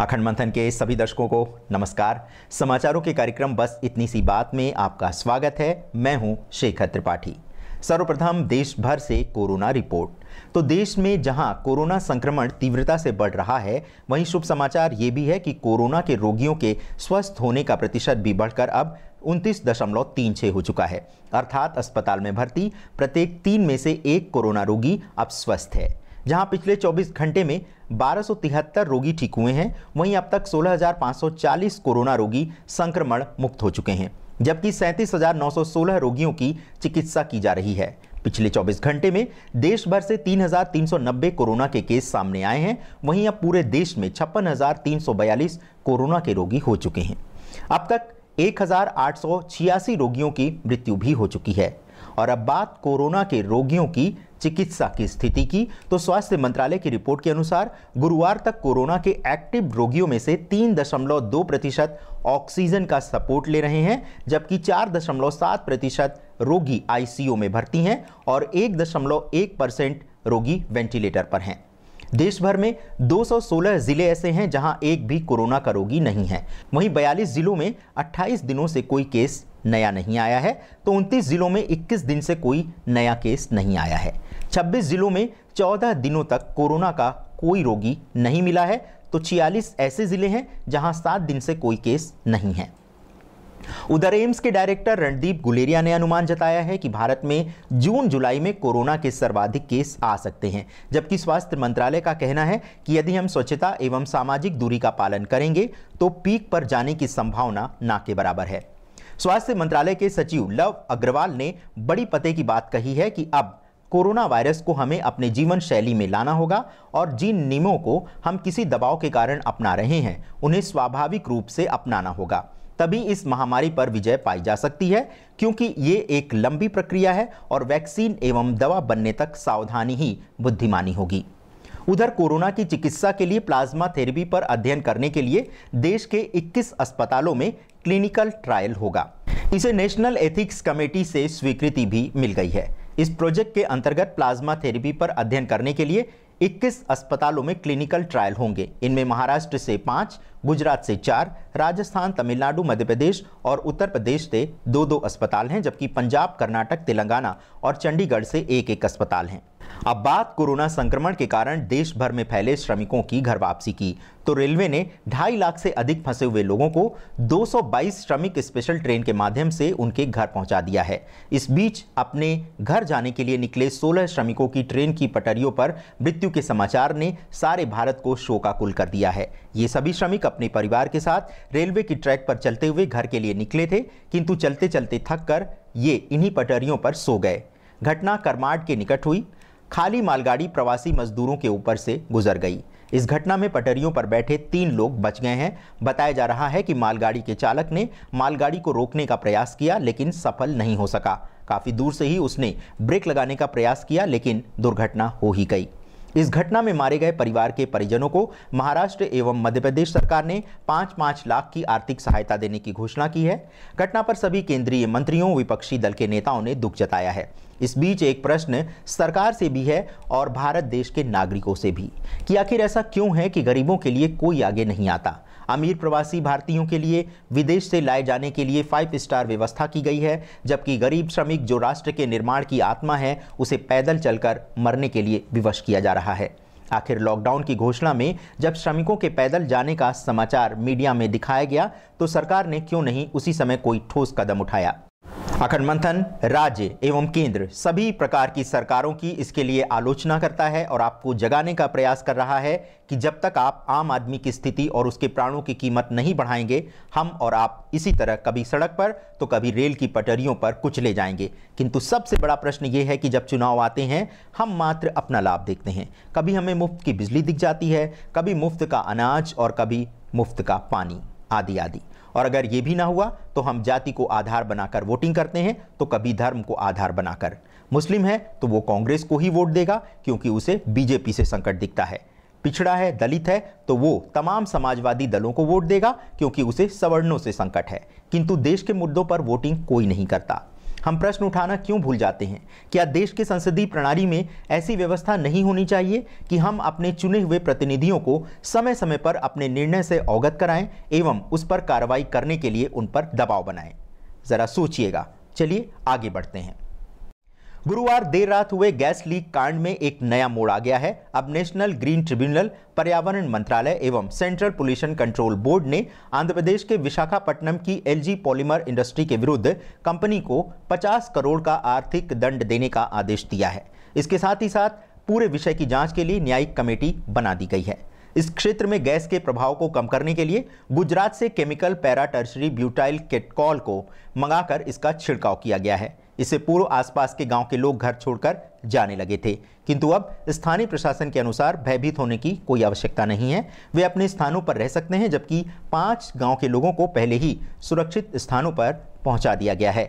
अखंड मंथन के सभी दर्शकों को नमस्कार समाचारों के कार्यक्रम बस इतनी सी बात में आपका स्वागत है मैं हूं शेखर त्रिपाठी सर्वप्रथम देश भर से कोरोना रिपोर्ट तो देश में जहां कोरोना संक्रमण तीव्रता से बढ़ रहा है वहीं शुभ समाचार ये भी है कि कोरोना के रोगियों के स्वस्थ होने का प्रतिशत भी बढ़कर अब उनतीस दशमलव तीन छः हो चुका है अर्थात अस्पताल में भर्ती प्रत्येक तीन में से एक कोरोना रोगी अब स्वस्थ है जहां पिछले 24 घंटे में 1273 रोगी ठीक हुए हैं वहीं अब तक 16,540 कोरोना रोगी संक्रमण मुक्त हो चुके हैं जबकि 37,916 रोगियों की चिकित्सा की जा रही है पिछले 24 घंटे में देश भर से 3,390 कोरोना के केस सामने आए हैं वहीं अब पूरे देश में छप्पन कोरोना के रोगी हो चुके हैं अब तक एक रोगियों की मृत्यु भी हो चुकी है और अब बात कोरोना के रोगियों की चिकित्सा की स्थिति की तो स्वास्थ्य मंत्रालय की रिपोर्ट के अनुसार गुरुवार तक कोरोना के एक्टिव रोगियों में से तीन दशमलव दो प्रतिशत ऑक्सीजन का सपोर्ट ले रहे हैं जबकि चार दशमलव सात प्रतिशत रोगी आईसीयू में भर्ती हैं और एक दशमलव एक परसेंट रोगी वेंटिलेटर पर हैं देश भर में 216 जिले ऐसे हैं जहां एक भी कोरोना का रोगी नहीं है वहीं 42 जिलों में 28 दिनों से कोई केस नया नहीं आया है तो उनतीस ज़िलों में 21 दिन से कोई नया केस नहीं आया है 26 ज़िलों में 14 दिनों तक कोरोना का कोई रोगी नहीं मिला है तो 46 ऐसे ज़िले हैं जहां सात दिन से कोई केस नहीं है उधर एम्स के डायरेक्टर रणदीप गुलेरिया ने अनुमान जताया है कि भारत में जून जुलाई में कोरोना के सर्वाधिक केस आ सकते हैं जबकि स्वास्थ्य मंत्रालय का कहना है कि यदि हम स्वच्छता एवं सामाजिक दूरी का पालन करेंगे तो पीक पर जाने की संभावना ना के बराबर है स्वास्थ्य मंत्रालय के सचिव लव अग्रवाल ने बड़ी पते की बात कही है कि अब कोरोना वायरस को हमें अपने जीवन शैली में लाना होगा और जिन नियमों को हम किसी दबाव के कारण अपना रहे हैं उन्हें स्वाभाविक रूप से अपनाना होगा तभी इस महामारी पर विजय पाई जा सकती है क्योंकि ये एक लंबी प्रक्रिया है और वैक्सीन एवं दवा बनने तक सावधानी ही बुद्धिमानी होगी उधर कोरोना की चिकित्सा के लिए प्लाज्मा थेरेपी पर अध्ययन करने के लिए देश के 21 अस्पतालों में क्लिनिकल ट्रायल होगा इसे नेशनल एथिक्स कमेटी से स्वीकृति भी मिल गई है इस प्रोजेक्ट के अंतर्गत प्लाज्मा थेरेपी पर अध्ययन करने के लिए 21 अस्पतालों में क्लिनिकल ट्रायल होंगे इनमें महाराष्ट्र से पाँच गुजरात से चार राजस्थान तमिलनाडु मध्य प्रदेश और उत्तर प्रदेश से दो दो अस्पताल हैं जबकि पंजाब कर्नाटक तेलंगाना और चंडीगढ़ से एक एक अस्पताल हैं अब बात कोरोना संक्रमण के कारण देश भर में फैले श्रमिकों की घर वापसी की तो रेलवे ने ढाई लाख से अधिक फंसे हुए लोगों को 222 श्रमिक स्पेशल ट्रेन के माध्यम से उनके घर पहुंचा दिया है इस बीच अपने घर जाने के लिए निकले 16 श्रमिकों की ट्रेन की पटरियों पर मृत्यु के समाचार ने सारे भारत को शोकाकुल कर दिया है ये सभी श्रमिक अपने परिवार के साथ रेलवे की ट्रैक पर चलते हुए घर के लिए निकले थे किंतु चलते चलते थक कर ये इन्हीं पटरियों पर सो गए घटना करमाट के निकट हुई खाली मालगाड़ी प्रवासी मजदूरों के ऊपर से गुजर गई इस घटना में पटरियों पर बैठे तीन लोग बच गए हैं बताया जा रहा है कि मालगाड़ी के चालक ने मालगाड़ी को रोकने का प्रयास किया लेकिन सफल नहीं हो सका काफ़ी दूर से ही उसने ब्रेक लगाने का प्रयास किया लेकिन दुर्घटना हो ही गई इस घटना में मारे गए परिवार के परिजनों को महाराष्ट्र एवं मध्य प्रदेश सरकार ने पाँच पाँच लाख की आर्थिक सहायता देने की घोषणा की है घटना पर सभी केंद्रीय मंत्रियों विपक्षी दल के नेताओं ने दुख जताया है इस बीच एक प्रश्न सरकार से भी है और भारत देश के नागरिकों से भी कि आखिर ऐसा क्यों है कि गरीबों के लिए कोई आगे नहीं आता अमीर प्रवासी भारतीयों के लिए विदेश से लाए जाने के लिए फाइव स्टार व्यवस्था की गई है जबकि गरीब श्रमिक जो राष्ट्र के निर्माण की आत्मा है उसे पैदल चलकर मरने के लिए विवश किया जा रहा है आखिर लॉकडाउन की घोषणा में जब श्रमिकों के पैदल जाने का समाचार मीडिया में दिखाया गया तो सरकार ने क्यों नहीं उसी समय कोई ठोस कदम उठाया अखंड मंथन राज्य एवं केंद्र सभी प्रकार की सरकारों की इसके लिए आलोचना करता है और आपको जगाने का प्रयास कर रहा है कि जब तक आप आम आदमी की स्थिति और उसके प्राणों की कीमत नहीं बढ़ाएंगे हम और आप इसी तरह कभी सड़क पर तो कभी रेल की पटरियों पर कुचले जाएंगे किंतु सबसे बड़ा प्रश्न ये है कि जब चुनाव आते हैं हम मात्र अपना लाभ देखते हैं कभी हमें मुफ्त की बिजली दिख जाती है कभी मुफ्त का अनाज और कभी मुफ्त का पानी आदि आदि और अगर ये भी ना हुआ तो हम जाति को आधार बनाकर वोटिंग करते हैं तो कभी धर्म को आधार बनाकर मुस्लिम है तो वो कांग्रेस को ही वोट देगा क्योंकि उसे बीजेपी से संकट दिखता है पिछड़ा है दलित है तो वो तमाम समाजवादी दलों को वोट देगा क्योंकि उसे सवर्णों से संकट है किंतु देश के मुद्दों पर वोटिंग कोई नहीं करता हम प्रश्न उठाना क्यों भूल जाते हैं क्या देश के संसदीय प्रणाली में ऐसी व्यवस्था नहीं होनी चाहिए कि हम अपने चुने हुए प्रतिनिधियों को समय समय पर अपने निर्णय से अवगत कराएं एवं उस पर कार्रवाई करने के लिए उन पर दबाव बनाएं ज़रा सोचिएगा चलिए आगे बढ़ते हैं गुरुवार देर रात हुए गैस लीक कांड में एक नया मोड़ आ गया है अब नेशनल ग्रीन ट्रिब्यूनल पर्यावरण मंत्रालय एवं सेंट्रल पोल्यूशन कंट्रोल बोर्ड ने आंध्र प्रदेश के विशाखापट्टनम की एलजी पॉलीमर इंडस्ट्री के विरुद्ध कंपनी को 50 करोड़ का आर्थिक दंड देने का आदेश दिया है इसके साथ ही साथ पूरे विषय की जाँच के लिए न्यायिक कमेटी बना दी गई है इस क्षेत्र में गैस के प्रभाव को कम करने के लिए गुजरात से chemical para tertiary butyl catechol को मंगाकर इसका छिड़काव किया गया है इससे पूर्व आसपास के गांव के लोग घर छोड़कर जाने लगे थे किंतु अब स्थानीय प्रशासन के अनुसार भयभीत होने की कोई आवश्यकता नहीं है वे अपने स्थानों पर रह सकते हैं जबकि पांच गांव के लोगों को पहले ही सुरक्षित स्थानों पर पहुंचा दिया गया है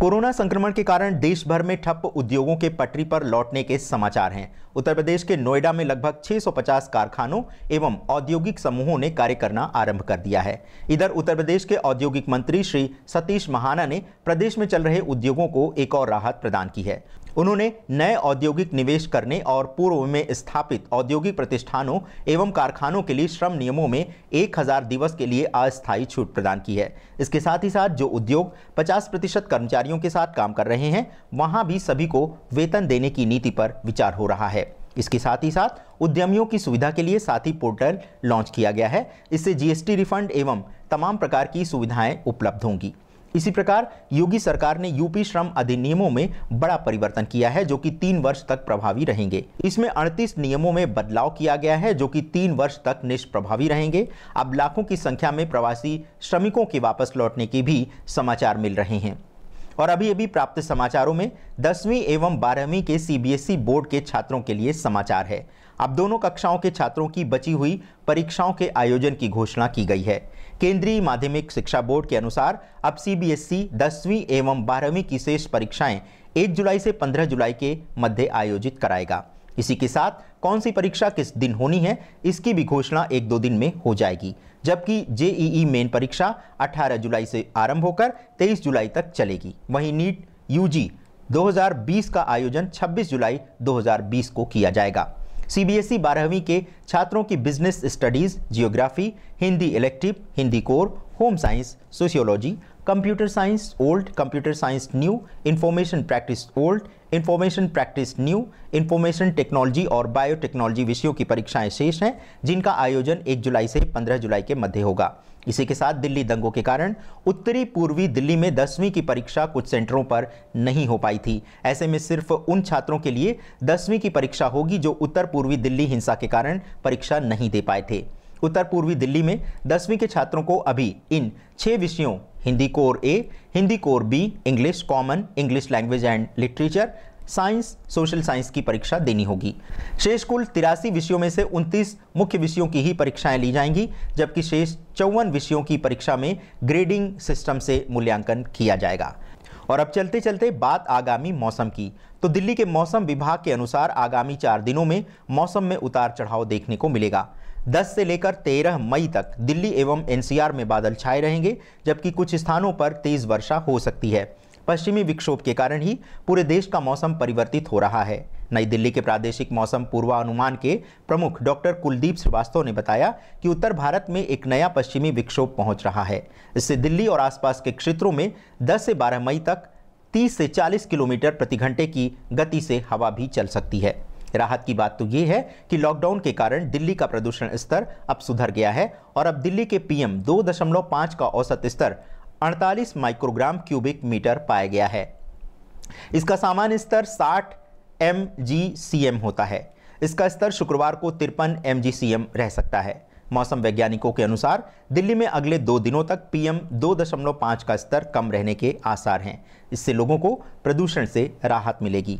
कोरोना संक्रमण के कारण देश भर में ठप उद्योगों के पटरी पर लौटने के समाचार हैं उत्तर प्रदेश के नोएडा में लगभग 650 कारखानों एवं औद्योगिक समूहों ने कार्य करना आरंभ कर दिया है इधर उत्तर प्रदेश के औद्योगिक मंत्री श्री सतीश महाना ने प्रदेश में चल रहे उद्योगों को एक और राहत प्रदान की है उन्होंने नए औद्योगिक निवेश करने और पूर्व में स्थापित औद्योगिक प्रतिष्ठानों एवं कारखानों के लिए श्रम नियमों में 1000 दिवस के लिए अस्थायी छूट प्रदान की है इसके साथ ही साथ जो उद्योग 50 प्रतिशत कर्मचारियों के साथ काम कर रहे हैं वहां भी सभी को वेतन देने की नीति पर विचार हो रहा है इसके साथ ही साथ उद्यमियों की सुविधा के लिए साथी पोर्टल लॉन्च किया गया है इससे जीएसटी रिफंड एवं तमाम प्रकार की सुविधाएं उपलब्ध होंगी इसी प्रकार योगी सरकार ने यूपी श्रम अधिनियमों में बड़ा परिवर्तन किया है जो कि तीन वर्ष तक प्रभावी रहेंगे इसमें अड़तीस नियमों में बदलाव किया गया है जो कि तीन वर्ष तक निष्प्रभावी रहेंगे अब लाखों की संख्या में प्रवासी श्रमिकों के वापस लौटने के भी समाचार मिल रहे हैं और अभी अभी प्राप्त समाचारों में दसवीं एवं बारहवीं के सी बोर्ड के छात्रों के लिए समाचार है अब दोनों कक्षाओं के छात्रों की बची हुई परीक्षाओं के आयोजन की घोषणा की गई है केंद्रीय माध्यमिक शिक्षा बोर्ड के अनुसार अब सीबीएसई e दसवीं एवं बारहवीं की शेष परीक्षाएं 1 जुलाई से 15 जुलाई के मध्य आयोजित कराएगा इसी के साथ कौन सी परीक्षा किस दिन होनी है इसकी भी घोषणा एक दो दिन में हो जाएगी जबकि जेईई मेन परीक्षा 18 जुलाई से आरंभ होकर 23 जुलाई तक चलेगी वहीं नीट यूजी 2020 का आयोजन 26 जुलाई 2020 को किया जाएगा सीबीएसई बारहवीं के छात्रों की business studies geography Hindi elective Hindi core home science sociology computer science old computer science new information practice old information practice new information technology और बायोटेक्नोलॉजी विषयों की परीक्षाएं शेष हैं जिनका आयोजन 1 जुलाई से 15 जुलाई के मध्य होगा इसी के साथ दिल्ली दंगों के कारण उत्तरी पूर्वी दिल्ली में दसवीं की परीक्षा कुछ सेंटरों पर नहीं हो पाई थी ऐसे में सिर्फ उन छात्रों के लिए दसवीं की परीक्षा होगी जो उत्तर पूर्वी दिल्ली हिंसा के कारण परीक्षा नहीं दे पाए थे उत्तर पूर्वी दिल्ली में दसवीं के छात्रों को अभी इन छः विषयों Hindi core A Hindi core B English common English language and literature science social science की परीक्षा देनी होगी शेष कुल तिरासी विषयों में से उनतीस मुख्य विषयों की ही परीक्षाएं ली जाएंगी जबकि शेष चौवन विषयों की परीक्षा में ग्रेडिंग सिस्टम से मूल्यांकन किया जाएगा और अब चलते चलते बात आगामी मौसम की तो दिल्ली के मौसम विभाग के अनुसार आगामी चार दिनों में मौसम में उतार चढ़ाव देखने को मिलेगा 10 से लेकर 13 मई तक दिल्ली एवं एनसीआर में बादल छाए रहेंगे जबकि कुछ स्थानों पर तेज़ वर्षा हो सकती है पश्चिमी विक्षोभ के कारण ही पूरे देश का मौसम परिवर्तित हो रहा है नई दिल्ली के प्रादेशिक मौसम पूर्वानुमान के प्रमुख डॉक्टर कुलदीप श्रीवास्तव ने बताया कि उत्तर भारत में एक नया पश्चिमी विक्षोभ पहुंच रहा है इससे दिल्ली और आसपास के क्षेत्रों में 10 से 12 मई तक 30 से 40 किलोमीटर प्रति घंटे की गति से हवा भी चल सकती है राहत की बात तो ये है कि लॉकडाउन के कारण दिल्ली का प्रदूषण स्तर अब सुधर गया है और अब दिल्ली के पीएम 2.5 का औसत स्तर अड़तालीस माइक्रोग्राम क्यूबिक मीटर पाया गया है इसका सामान्य स्तर 60 एम जी होता है इसका स्तर शुक्रवार को तिरपन एम जी रह सकता है मौसम वैज्ञानिकों के अनुसार दिल्ली में अगले दो दिनों तक पीएम 2.5 का स्तर कम रहने के आसार हैं इससे लोगों को प्रदूषण से राहत मिलेगी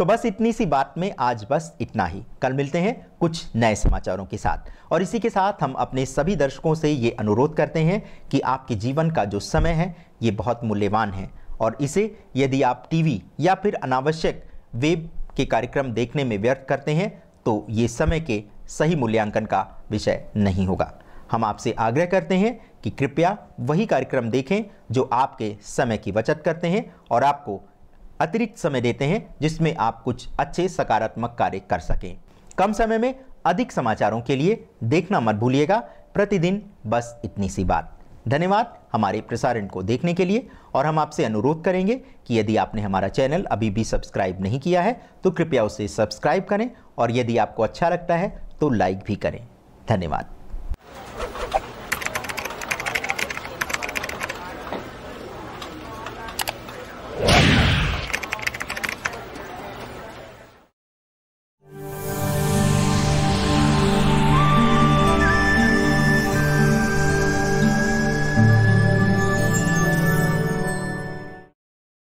तो बस इतनी सी बात में आज बस इतना ही कल मिलते हैं कुछ नए समाचारों के साथ और इसी के साथ हम अपने सभी दर्शकों से ये अनुरोध करते हैं कि आपके जीवन का जो समय है ये बहुत मूल्यवान है और इसे यदि आप टीवी या फिर अनावश्यक वेब के कार्यक्रम देखने में व्यर्थ करते हैं तो ये समय के सही मूल्यांकन का विषय नहीं होगा हम आपसे आग्रह करते हैं कि कृपया वही कार्यक्रम देखें जो आपके समय की बचत करते हैं और आपको अतिरिक्त समय देते हैं जिसमें आप कुछ अच्छे सकारात्मक कार्य कर सकें कम समय में अधिक समाचारों के लिए देखना मत भूलिएगा प्रतिदिन बस इतनी सी बात धन्यवाद हमारे प्रसारण को देखने के लिए और हम आपसे अनुरोध करेंगे कि यदि आपने हमारा चैनल अभी भी सब्सक्राइब नहीं किया है तो कृपया उसे सब्सक्राइब करें और यदि आपको अच्छा लगता है तो लाइक भी करें धन्यवाद